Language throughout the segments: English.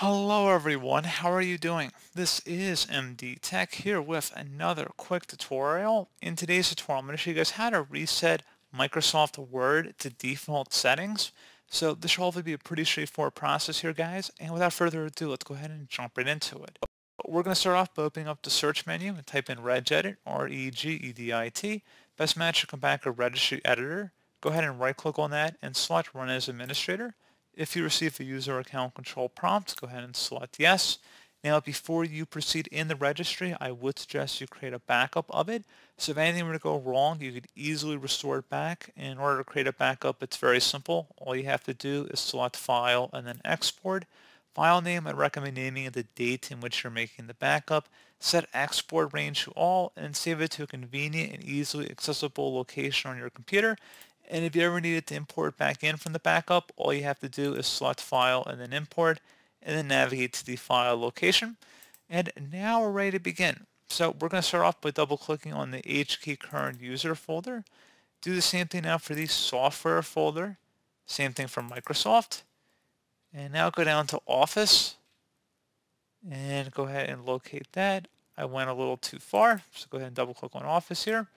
Hello everyone, how are you doing? This is MD Tech here with another quick tutorial. In today's tutorial, I'm going to show you guys how to reset Microsoft Word to default settings. So this should hopefully be a pretty straightforward process here guys, and without further ado, let's go ahead and jump right into it. We're going to start off by opening up the search menu and type in regedit, R-E-G-E-D-I-T. Best match to come back a registry editor. Go ahead and right click on that and select run as administrator. If you receive a user account control prompt, go ahead and select yes. Now, before you proceed in the registry, I would suggest you create a backup of it. So if anything were to go wrong, you could easily restore it back. In order to create a backup, it's very simple. All you have to do is select File and then Export. File name, I recommend naming it the date in which you're making the backup. Set export range to all and save it to a convenient and easily accessible location on your computer. And if you ever needed to import back in from the backup, all you have to do is select File and then Import, and then navigate to the file location. And now we're ready to begin. So we're going to start off by double-clicking on the HK Current User folder. Do the same thing now for the Software folder. Same thing for Microsoft. And now go down to Office and go ahead and locate that. I went a little too far, so go ahead and double-click on Office here.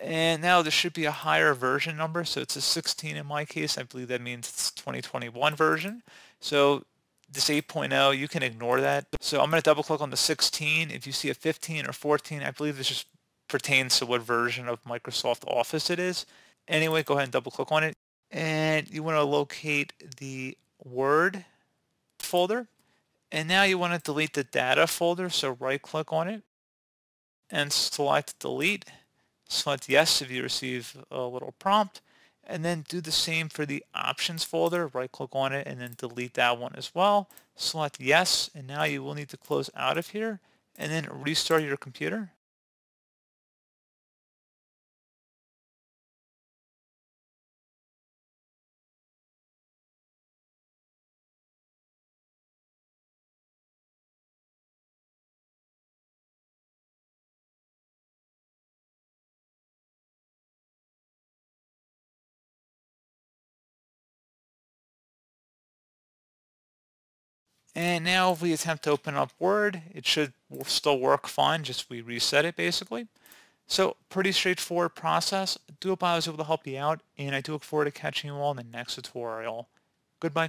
And now there should be a higher version number. So it's a 16 in my case. I believe that means it's 2021 version. So this 8.0, you can ignore that. So I'm going to double click on the 16. If you see a 15 or 14, I believe this just pertains to what version of Microsoft Office it is. Anyway, go ahead and double click on it. And you want to locate the Word folder. And now you want to delete the data folder. So right click on it and select delete select yes if you receive a little prompt, and then do the same for the options folder, right click on it and then delete that one as well. Select yes, and now you will need to close out of here and then restart your computer. And now if we attempt to open up Word, it should still work fine, just we reset it basically. So pretty straightforward process. I do hope I was able to help you out, and I do look forward to catching you all in the next tutorial. Goodbye.